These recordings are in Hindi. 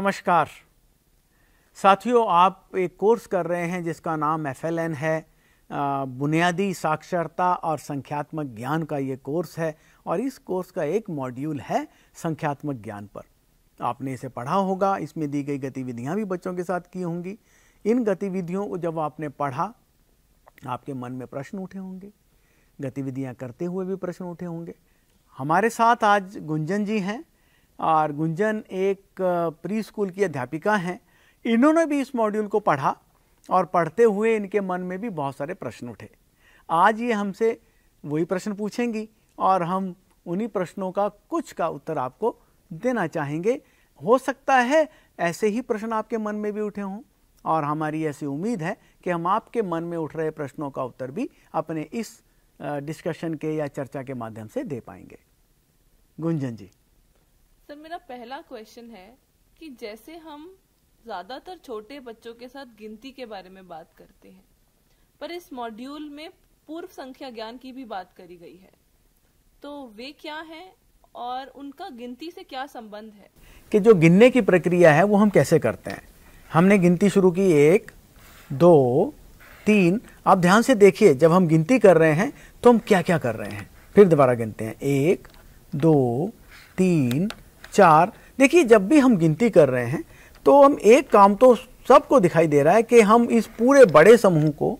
नमस्कार साथियों आप एक कोर्स कर रहे हैं जिसका नाम एफ है बुनियादी साक्षरता और संख्यात्मक ज्ञान का ये कोर्स है और इस कोर्स का एक मॉड्यूल है संख्यात्मक ज्ञान पर आपने इसे पढ़ा होगा इसमें दी गई गतिविधियां भी बच्चों के साथ की होंगी इन गतिविधियों को जब आपने पढ़ा आपके मन में प्रश्न उठे होंगे गतिविधियाँ करते हुए भी प्रश्न उठे होंगे हमारे साथ आज गुंजन जी हैं और गुंजन एक प्री स्कूल की अध्यापिका हैं इन्होंने भी इस मॉड्यूल को पढ़ा और पढ़ते हुए इनके मन में भी बहुत सारे प्रश्न उठे आज ये हमसे वही प्रश्न पूछेंगी और हम उन्हीं प्रश्नों का कुछ का उत्तर आपको देना चाहेंगे हो सकता है ऐसे ही प्रश्न आपके मन में भी उठे हों और हमारी ऐसी उम्मीद है कि हम आपके मन में उठ रहे प्रश्नों का उत्तर भी अपने इस डिस्कशन के या चर्चा के माध्यम से दे पाएंगे गुंजन जी सर तो मेरा पहला क्वेश्चन है कि जैसे हम ज़्यादातर छोटे बच्चों के साथ गिनती के बारे में बात करते हैं पर इस मॉड्यूल में पूर्व संख्या ज्ञान की भी बात करी गई है तो वे क्या हैं और उनका गिनती से क्या संबंध है कि जो गिनने की प्रक्रिया है वो हम कैसे करते हैं हमने गिनती शुरू की एक दो तीन आप ध्यान से देखिए जब हम गिनती कर रहे हैं तो हम क्या क्या कर रहे हैं फिर दोबारा गिनते हैं एक दो तीन चार देखिए जब भी हम गिनती कर रहे हैं तो हम एक काम तो सबको दिखाई दे रहा है कि हम इस पूरे बड़े समूह को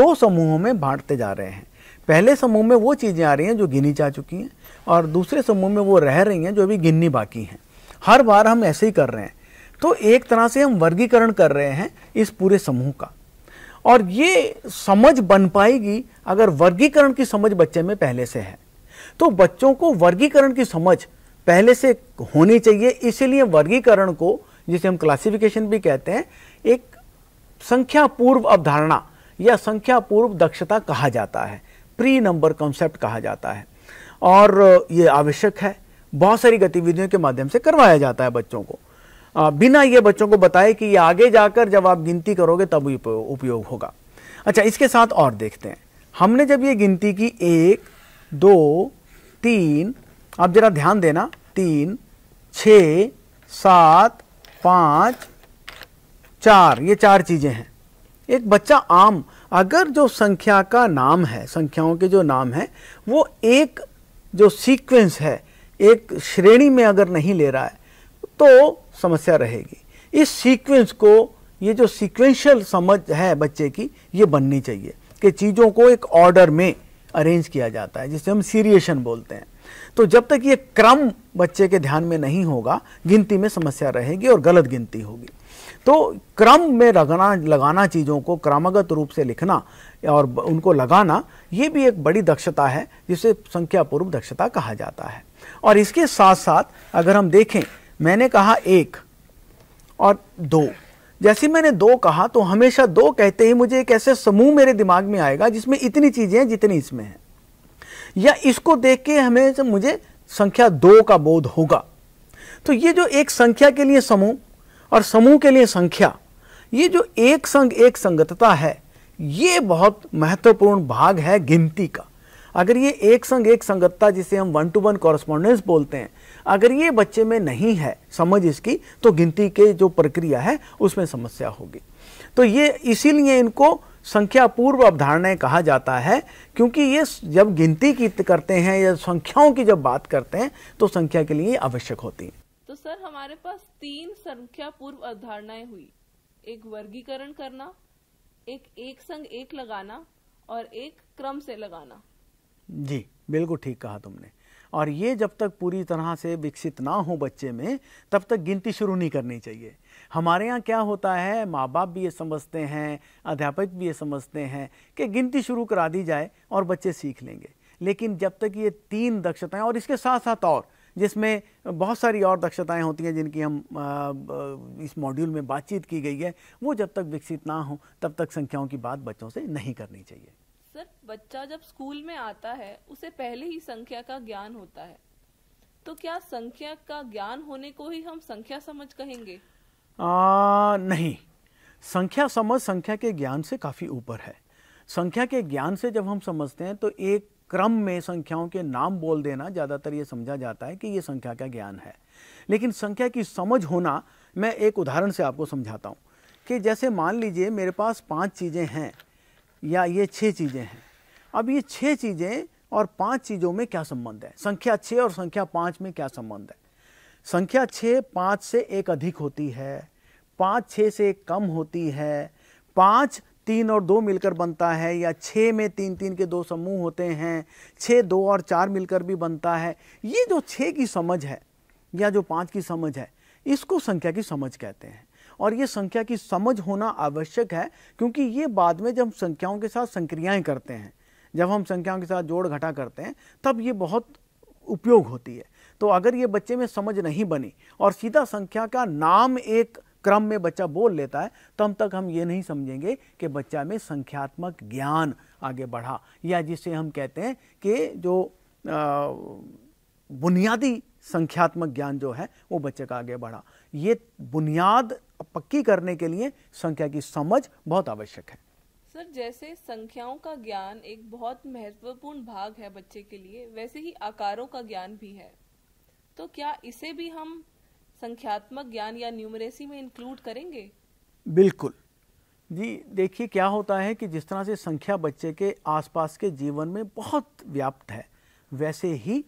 दो समूहों में बांटते जा रहे हैं पहले समूह में वो चीज़ें आ रही हैं जो गिनी जा चुकी हैं और दूसरे समूह में वो रह रही हैं जो अभी गिननी बाकी हैं हर बार हम ऐसे ही कर रहे हैं तो एक तरह से हम वर्गीकरण कर रहे हैं इस पूरे समूह का और ये समझ बन पाएगी अगर वर्गीकरण की समझ बच्चे में पहले से है तो बच्चों को वर्गीकरण की समझ पहले से होनी चाहिए इसीलिए वर्गीकरण को जिसे हम क्लासिफिकेशन भी कहते हैं एक संख्या पूर्व अवधारणा या संख्या पूर्व दक्षता कहा जाता है प्री नंबर कॉन्सेप्ट कहा जाता है और ये आवश्यक है बहुत सारी गतिविधियों के माध्यम से करवाया जाता है बच्चों को बिना ये बच्चों को बताए कि ये आगे जाकर जब आप गिनती करोगे तब उपयोग होगा अच्छा इसके साथ और देखते हैं हमने जब ये गिनती की एक दो तीन आप जरा ध्यान देना तीन छ सात पाँच चार ये चार चीज़ें हैं एक बच्चा आम अगर जो संख्या का नाम है संख्याओं के जो नाम है वो एक जो सीक्वेंस है एक श्रेणी में अगर नहीं ले रहा है तो समस्या रहेगी इस सीक्वेंस को ये जो सीक्वेंशियल समझ है बच्चे की ये बननी चाहिए कि चीज़ों को एक ऑर्डर में अरेंज किया जाता है जिसे हम सीरिएशन बोलते हैं तो जब तक ये क्रम बच्चे के ध्यान में नहीं होगा गिनती में समस्या रहेगी और गलत गिनती होगी तो क्रम में रगना लगाना चीज़ों को क्रमागत रूप से लिखना और उनको लगाना ये भी एक बड़ी दक्षता है जिसे संख्या पूर्व दक्षता कहा जाता है और इसके साथ साथ अगर हम देखें मैंने कहा एक और दो जैसे मैंने दो कहा तो हमेशा दो कहते ही मुझे एक ऐसे समूह मेरे दिमाग में आएगा जिसमें इतनी चीज़ें हैं जितनी इसमें हैं या इसको देख के हमें जब मुझे संख्या दो का बोध होगा तो ये जो एक संख्या के लिए समूह और समूह के लिए संख्या ये जो एक संग एक संगतता है ये बहुत महत्वपूर्ण भाग है गिनती का अगर ये एक संग एक संगतता जिसे हम वन टू वन कॉरस्पॉन्डेंस बोलते हैं अगर ये बच्चे में नहीं है समझ इसकी तो गिनती के जो प्रक्रिया है उसमें समस्या होगी तो ये इसीलिए इनको संख्या पूर्व अवधारणाएं कहा जाता है क्योंकि ये जब गिनती की करते हैं या संख्याओं की जब बात करते हैं तो संख्या के लिए आवश्यक होती है तो सर हमारे पास तीन संख्या पूर्व अवधारणाएं हुई एक वर्गीकरण करना एक एक संग एक लगाना और एक क्रम से लगाना जी बिल्कुल ठीक कहा तुमने और ये जब तक पूरी तरह से विकसित ना हो बच्चे में तब तक गिनती शुरू नहीं करनी चाहिए हमारे यहाँ क्या होता है माँ बाप भी ये समझते हैं अध्यापक भी ये समझते हैं कि गिनती शुरू करा दी जाए और बच्चे सीख लेंगे लेकिन जब तक ये तीन दक्षताएं और इसके साथ साथ और जिसमें बहुत सारी और दक्षताएं होती हैं जिनकी हम इस मॉड्यूल में बातचीत की गई है वो जब तक विकसित ना हो तब तक संख्याओं की बात बच्चों से नहीं करनी चाहिए सर बच्चा जब स्कूल में आता है उसे पहले ही संख्या का ज्ञान होता है तो क्या संख्या का ज्ञान होने को ही हम संख्या समझ कहेंगे आ, नहीं संख्या समझ संख्या के ज्ञान से काफी ऊपर है संख्या के ज्ञान से जब हम समझते हैं तो एक क्रम में संख्याओं के नाम बोल देना ज़्यादातर यह समझा जाता है कि यह संख्या का ज्ञान है लेकिन संख्या की समझ होना मैं एक उदाहरण से आपको समझाता हूं कि जैसे मान लीजिए मेरे पास पांच चीज़ें हैं या ये छः चीज़ें हैं अब ये छः चीज़ें और पांच चीज़ों में क्या संबंध है संख्या छः और संख्या पाँच में क्या संबंध है संख्या छः पाँच से एक अधिक होती है पाँच छः से एक कम होती है पाँच तीन और दो मिलकर बनता है या छः में तीन तीन के दो समूह होते हैं छः दो और चार मिलकर भी बनता है ये जो छः की समझ है या जो पाँच की समझ है इसको संख्या की समझ कहते हैं और ये संख्या की समझ होना आवश्यक है क्योंकि ये बाद में जब हम संख्याओं के साथ संक्रियाएँ करते हैं जब हम संख्याओं के साथ जोड़ घटा करते हैं तब ये बहुत उपयोग होती है तो अगर ये बच्चे में समझ नहीं बनी और सीधा संख्या का नाम एक क्रम में बच्चा बोल लेता है तब तक हम ये नहीं समझेंगे कि बच्चा में संख्यात्मक ज्ञान आगे बढ़ा या जिसे हम कहते हैं कि जो आ, बुनियादी संख्यात्मक ज्ञान जो है वो बच्चे का आगे बढ़ा ये बुनियाद पक्की करने के लिए संख्या की समझ बहुत आवश्यक है सर जैसे संख्याओं का ज्ञान एक बहुत महत्वपूर्ण भाग है बच्चे के लिए वैसे ही आकारों का ज्ञान भी है तो क्या इसे भी हम संख्यात्मक ज्ञान या न्यूमरेसी में इंक्लूड करेंगे बिल्कुल जी देखिए क्या होता है कि जिस तरह से संख्या बच्चे के आसपास के जीवन में बहुत व्याप्त है वैसे ही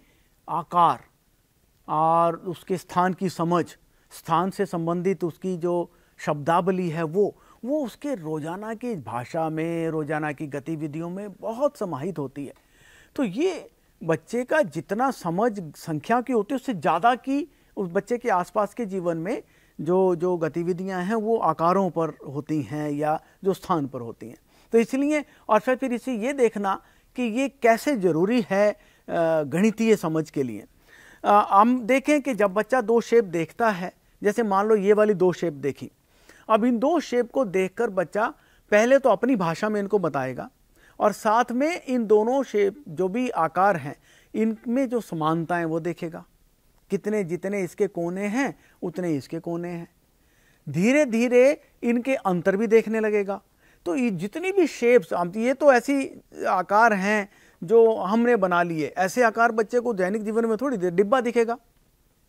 आकार और उसके स्थान की समझ स्थान से संबंधित उसकी जो शब्दावली है वो वो उसके रोज़ाना की भाषा में रोज़ाना की गतिविधियों में बहुत समाहित होती है तो ये बच्चे का जितना समझ संख्या की होती है उससे ज़्यादा की उस बच्चे के आसपास के जीवन में जो जो गतिविधियां हैं वो आकारों पर होती हैं या जो स्थान पर होती हैं तो इसलिए और फिर फिर इसे ये देखना कि ये कैसे ज़रूरी है गणितीय समझ के लिए हम देखें कि जब बच्चा दो शेप देखता है जैसे मान लो ये वाली दो शेप देखी अब इन दो शेप को देखकर बच्चा पहले तो अपनी भाषा में इनको बताएगा और साथ में इन दोनों शेप जो भी आकार हैं इनमें जो समानताएं वो देखेगा कितने जितने इसके कोने हैं उतने इसके कोने हैं धीरे धीरे इनके अंतर भी देखने लगेगा तो ये जितनी भी शेप्स ये तो ऐसी आकार हैं जो हमने बना लिए ऐसे आकार बच्चे को दैनिक जीवन में थोड़ी देर डिब्बा दिखेगा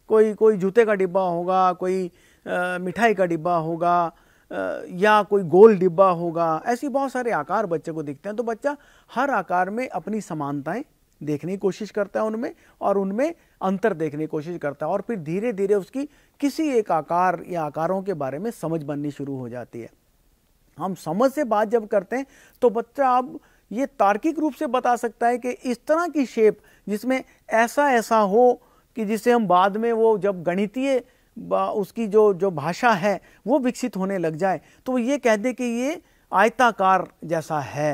कोई कोई जूते का डिब्बा होगा कोई मिठाई का डिब्बा होगा या कोई गोल डिब्बा होगा ऐसी बहुत सारे आकार बच्चे को दिखते हैं तो बच्चा हर आकार में अपनी समानताएं देखने की कोशिश करता है उनमें और उनमें अंतर देखने की कोशिश करता है और फिर धीरे धीरे उसकी किसी एक आकार या आकारों के बारे में समझ बननी शुरू हो जाती है हम समझ से बात जब करते हैं तो बच्चा अब ये तार्किक रूप से बता सकता है कि इस तरह की शेप जिसमें ऐसा ऐसा हो कि जिसे हम बाद में वो जब गणितीय उसकी जो जो भाषा है वो विकसित होने लग जाए तो ये कह दे कि ये आयताकार जैसा है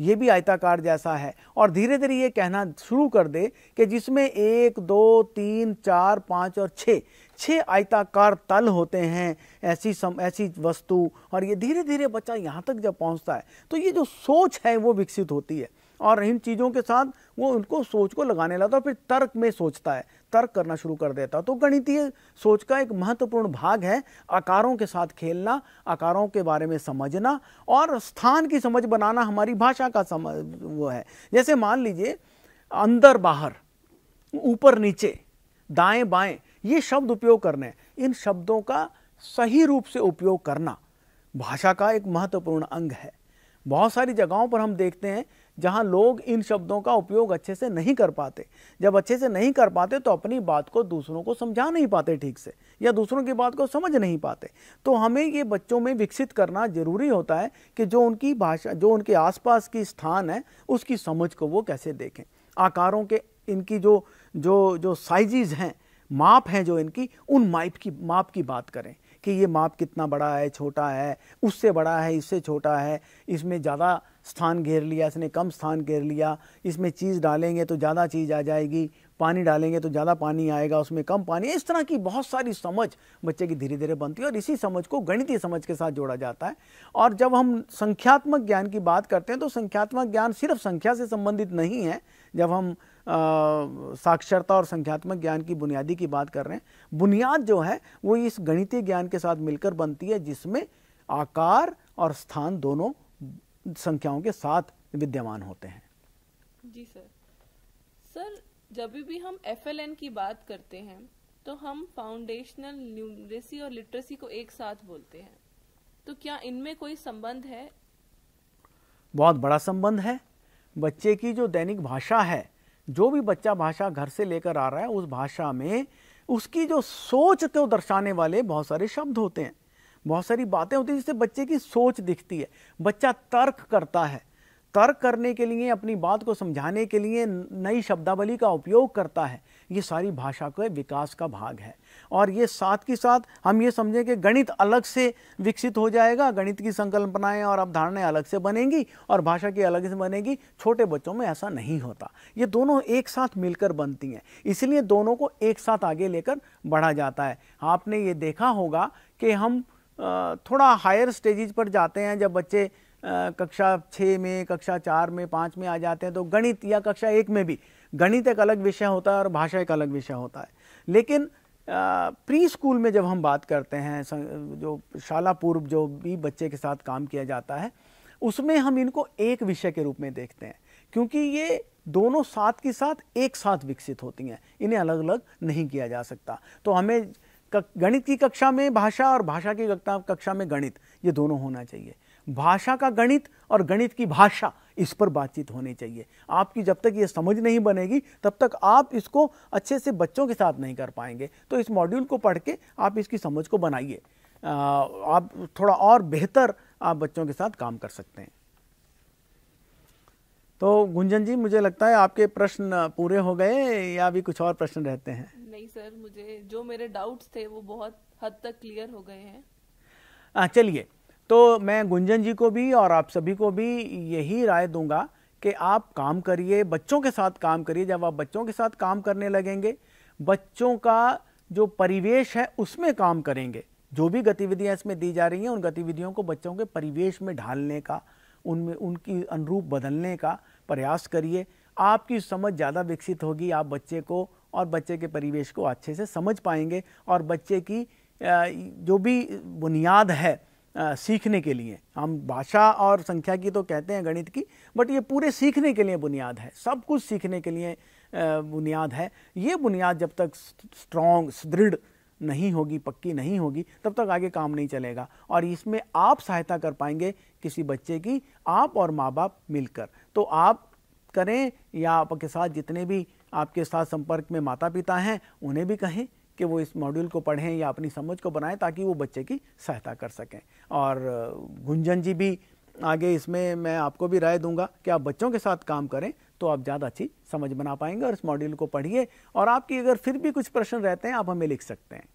ये भी आयताकार जैसा है और धीरे धीरे ये कहना शुरू कर दे कि जिसमें एक दो तीन चार पाँच और छः छः आयताकार तल होते हैं ऐसी सम ऐसी वस्तु और ये धीरे धीरे बच्चा यहाँ तक जब पहुँचता है तो ये जो सोच है वो विकसित होती है और इन चीज़ों के साथ वो उनको सोच को लगाने लगता है फिर तर्क में सोचता है तर्क करना शुरू कर देता है तो गणितीय सोच का एक महत्वपूर्ण भाग है आकारों के साथ खेलना आकारों के बारे में समझना और स्थान की समझ बनाना हमारी भाषा का समझ वो है जैसे मान लीजिए अंदर बाहर ऊपर नीचे दाएं बाएं ये शब्द उपयोग करने इन शब्दों का सही रूप से उपयोग करना भाषा का एक महत्वपूर्ण अंग है बहुत सारी जगहों पर हम देखते हैं जहाँ लोग इन शब्दों का उपयोग अच्छे से नहीं कर पाते जब अच्छे से नहीं कर पाते तो अपनी बात को दूसरों को समझा नहीं पाते ठीक से या दूसरों की बात को समझ नहीं पाते तो हमें ये बच्चों में विकसित करना जरूरी होता है कि जो उनकी भाषा जो उनके आसपास की स्थान है उसकी समझ को वो कैसे देखें आकारों के इनकी जो जो जो साइजेज हैं माप हैं जो इनकी उन माप की माप की बात करें कि ये माप कितना बड़ा है छोटा है उससे बड़ा है इससे छोटा है इसमें ज़्यादा स्थान घेर लिया इसने कम स्थान घेर लिया इसमें चीज़ डालेंगे तो ज़्यादा चीज़ आ जाएगी पानी डालेंगे तो ज़्यादा पानी आएगा उसमें कम पानी इस तरह की बहुत सारी समझ बच्चे की धीरे धीरे बनती है और इसी समझ को गणितीय समझ के साथ जोड़ा जाता है और जब हम संख्यात्मक ज्ञान की बात करते हैं तो संख्यात्मक ज्ञान सिर्फ संख्या से संबंधित नहीं है जब हम साक्षरता और संख्यात्मक ज्ञान की बुनियादी की बात कर रहे हैं बुनियाद जो है वो इस गणितीय ज्ञान के साथ मिलकर बनती है जिसमें आकार और स्थान दोनों संख्याओं के साथ विद्यमान होते हैं जी सर सर जब भी हम एफ की बात करते हैं तो हम फाउंडेशनल न्यूमरेसी और लिटरेसी को एक साथ बोलते हैं तो क्या इनमें कोई संबंध है बहुत बड़ा संबंध है बच्चे की जो दैनिक भाषा है जो भी बच्चा भाषा घर से लेकर आ रहा है उस भाषा में उसकी जो सोच को दर्शाने वाले बहुत सारे शब्द होते हैं बहुत सारी बातें होती हैं जिससे बच्चे की सोच दिखती है बच्चा तर्क करता है तर्क करने के लिए अपनी बात को समझाने के लिए नई शब्दावली का उपयोग करता है ये सारी भाषा के विकास का भाग है और ये साथ ही साथ हम ये समझें कि गणित अलग से विकसित हो जाएगा गणित की संकल्पनाएं और अवधारणाएं अलग से बनेंगी और भाषा की अलग से बनेगी छोटे बच्चों में ऐसा नहीं होता ये दोनों एक साथ मिलकर बनती हैं इसलिए दोनों को एक साथ आगे लेकर बढ़ा जाता है आपने ये देखा होगा कि हम थोड़ा हायर स्टेजेज पर जाते हैं जब बच्चे कक्षा छः में कक्षा चार में पाँच में आ जाते हैं तो गणित या कक्षा एक में भी गणित एक अलग विषय होता है और भाषा एक अलग विषय होता है लेकिन प्री स्कूल में जब हम बात करते हैं जो शाला पूर्व जो भी बच्चे के साथ काम किया जाता है उसमें हम इनको एक विषय के रूप में देखते हैं क्योंकि ये दोनों साथ के साथ एक साथ विकसित होती हैं इन्हें अलग अलग नहीं किया जा सकता तो हमें गणित की कक्षा में भाषा और भाषा की कक्षा में गणित ये दोनों होना चाहिए भाषा का गणित और गणित की भाषा इस पर बातचीत होनी चाहिए आपकी जब तक ये समझ नहीं बनेगी तब तक आप इसको अच्छे से बच्चों के साथ नहीं कर पाएंगे तो इस मॉड्यूल को पढ़ के आप इसकी समझ को बनाइए आप थोड़ा और बेहतर आप बच्चों के साथ काम कर सकते हैं तो गुंजन जी मुझे लगता है आपके प्रश्न पूरे हो गए या अभी कुछ और प्रश्न रहते हैं नहीं सर मुझे जो मेरे डाउट्स थे वो बहुत हद तक क्लियर हो गए हैं हाँ चलिए तो मैं गुंजन जी को भी और आप सभी को भी यही राय दूंगा कि आप काम करिए बच्चों के साथ काम करिए जब आप बच्चों के साथ काम करने लगेंगे बच्चों का जो परिवेश है उसमें काम करेंगे जो भी गतिविधियां इसमें दी जा रही हैं उन गतिविधियों को बच्चों के परिवेश में ढालने का उनमें उनकी अनुरूप बदलने का प्रयास करिए आपकी समझ ज़्यादा विकसित होगी आप बच्चे को और बच्चे के परिवेश को अच्छे से समझ पाएंगे और बच्चे की जो भी बुनियाद है सीखने के लिए हम भाषा और संख्या की तो कहते हैं गणित की बट ये पूरे सीखने के लिए बुनियाद है सब कुछ सीखने के लिए बुनियाद है ये बुनियाद जब तक स्ट्रॉन्ग सुदृढ़ नहीं होगी पक्की नहीं होगी तब तक आगे काम नहीं चलेगा और इसमें आप सहायता कर पाएंगे किसी बच्चे की आप और माँ बाप मिलकर तो आप करें या आपके साथ जितने भी आपके साथ संपर्क में माता पिता हैं उन्हें भी कहें कि वो इस मॉड्यूल को पढ़ें या अपनी समझ को बनाएं ताकि वो बच्चे की सहायता कर सकें और गुंजन जी भी आगे इसमें मैं आपको भी राय दूंगा कि आप बच्चों के साथ काम करें तो आप ज़्यादा अच्छी समझ बना पाएंगे और इस मॉड्यूल को पढ़िए और आपकी अगर फिर भी कुछ प्रश्न रहते हैं आप हमें लिख सकते हैं